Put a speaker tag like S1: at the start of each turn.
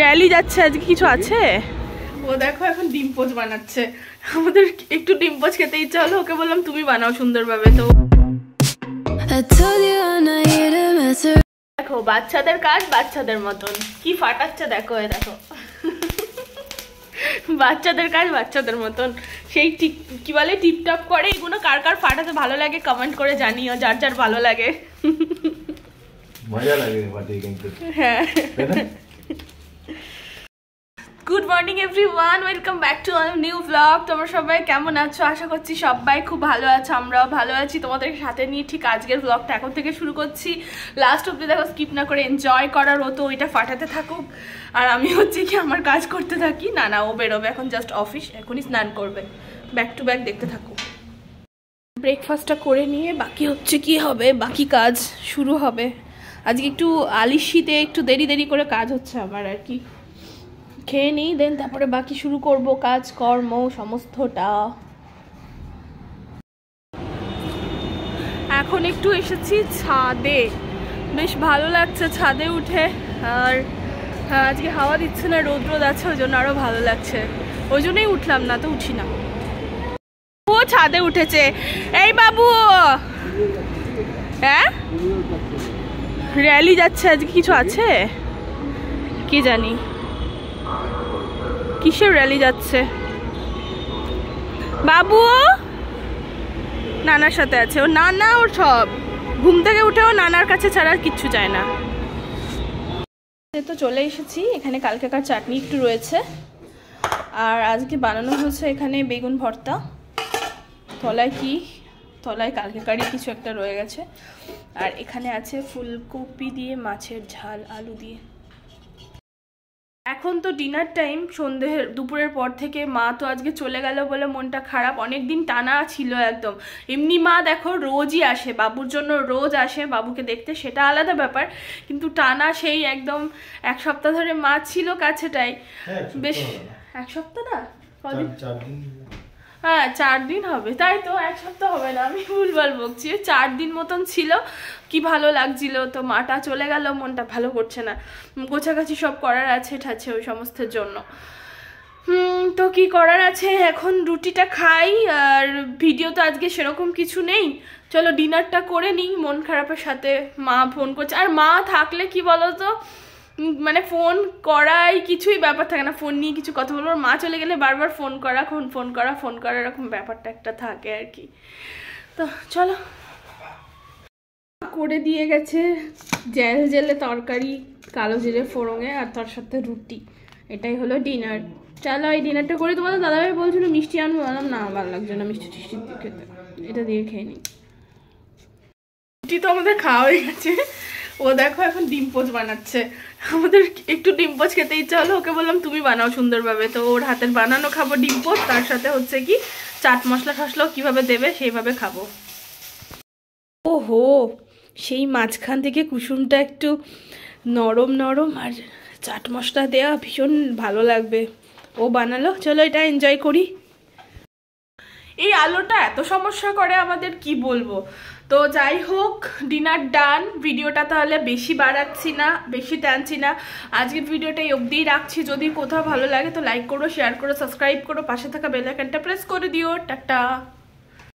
S1: rally যাচ্ছে আজকে কিছু আছে ও দেখো এখন ডিম পোচ বানাচ্ছে আমাদের একটু ডিম পোচ খেতে ইচ্ছা হলো ওকে বললাম তুমি বানাও সুন্দরভাবে তো দেখো বাচ্চাদের কাজ বাচ্চাদের মতন কি ফাটাচ্ছে দেখো এ দেখো বাচ্চাদের কাজ বাচ্চাদের মতন সেই টিপ কি বলে টিপটপ করে এগুলো কার কার ফাটাতে ভালো লাগে কমেন্ট করে জানিও যার যার ভালো লাগে মজা লাগে হ্যাঁ everyone welcome back to new blog তোমরা সবাই কেমন আছো আশা করছি সবাই খুব ভালো আছো আমরাও ভালো আছি তোমাদের সাথে নিয়ে ঠিক আজকের ব্লগটা এখন থেকে শুরু করছি লাস্ট অব্দি দেখো স্কিপ না করে এনজয় করার ও ওইটা ফাটাতে থাকুক আর আমি হচ্ছে কি আমার কাজ করতে থাকি না না ও বেরোবে এখন জাস্ট অফিস এখনই স্নান করবে ব্যাক টু ব্যাক দেখতে থাকুক ব্রেকফাস্টটা করে নিয়ে বাকি হচ্ছে কি হবে বাকি কাজ শুরু হবে আজকে একটু আলিশিতে একটু দেরি দেরি করে কাজ হচ্ছে আমার আর কি খেয়ে নিই দেন তারপরে বাকি শুরু করব কাজ কর্ম সমস্তটা এখন একটু এসেছি ছাদে বেশ ভালো লাগছে ছাদে উঠে আর হ্যাঁ, আজকে হাওয়া দিচ্ছে না রোদ রোদ আছে ওই জন্য আরও ভালো লাগছে ওই জন্যই উঠলাম না তো উঠি না ও ছাদে উঠেছে এই বাবু হ্যাঁ র্যালি যাচ্ছে আজকে কিছু আছে কি জানি কিসের র্যালি যাচ্ছে বাবু নানার সাথে আছে ও নানা ওর সব ঘুম থেকে ও নানার কাছে ছাড়া আর কিচ্ছু চায় না তো চলে এসেছি এখানে কালকেকার চাটনি একটু রয়েছে আর আজকে বানানো হয়েছে এখানে বেগুন ভর্তা তলায় কি তলায় কালকেকারই কিছু একটা রয়ে গেছে আর এখানে আছে ফুলকপি দিয়ে মাছের ঝাল আলু দিয়ে এখন তো ডিনার টাইম সন্ধে দুপুরের পর থেকে মা তো আজকে চলে গেল বলে মনটা খারাপ অনেক দিন টানা ছিল একদম এমনি মা দেখো রোজই আসে বাবুর জন্য রোজ আসে বাবুকে দেখতে সেটা আলাদা ব্যাপার কিন্তু টানা সেই একদম এক সপ্তাহ ধরে মা ছিল কাছেটাই হ্যাঁ, বেশ এক সপ্তাহ না কদিন হ্যাঁ চার দিন হবে তাই তো এক সপ্তাহ হবে না আমি ভুলভাল বলছি চার দিন মতন ছিল কি ভালো লাগছিল তো মাটা চলে গেল মনটা ভালো করছে না গোছাগাছি সব করার আছে ঠাছে ওই সমস্তের জন্য হুম তো কি করার আছে এখন রুটিটা খাই আর ভিডিও তো আজকে সেরকম কিছু নেই চলো ডিনারটা করে নিই মন খারাপের সাথে মা ফোন করছে আর মা থাকলে কি বলো তো মানে ফোন করাই কিছুই ব্যাপার থাকে না ফোন নিয়ে কিছু কথা বলবো মা চলে গেলে বারবার ফোন করা ফোন ফোন করা ফোন করা এরকম ব্যাপারটা একটা থাকে আর কি তো চলো করে দিয়ে গেছে জেল জেলে তরকারি কালো জেলে ফোড়ঙে আর তার সাথে রুটি এটাই হলো ডিনার চলো এই ডিনারটা করে তোমাদের দাদাভাই বলছিল মিষ্টি আনবো বললাম না ভালো লাগছে না মিষ্টি টিষ্টি খেতে এটা দিয়ে খেয়ে নিই রুটি তো আমাদের খাওয়াই গেছে ও দেখো এখন ডিম পোচ বানাচ্ছে আমাদের একটু ডিম পোচ খেতে ইচ্ছা হলো ওকে বললাম তুমি বানাও সুন্দরভাবে তো ওর হাতের বানানো খাবো ডিম পোচ তার সাথে হচ্ছে কি চাট মশলা ফসলাও কীভাবে দেবে সেইভাবে খাবো ওহো সেই মাঝখান থেকে কুসুমটা একটু নরম নরম আর চাট মশলা দেওয়া ভীষণ ভালো লাগবে ও বানালো চলো এটা এনজয় করি এই আলোটা এত সমস্যা করে আমাদের কি বলবো তো যাই হোক ডিনার ডান ভিডিওটা তাহলে বেশি বাড়াচ্ছি না বেশি টানছি না আজকের ভিডিওটা এই অবধিই রাখছি যদি কোথাও ভালো লাগে তো লাইক করো শেয়ার করো সাবস্ক্রাইব করো পাশে থাকা বেলাইকানটা প্রেস করে দিও টাটা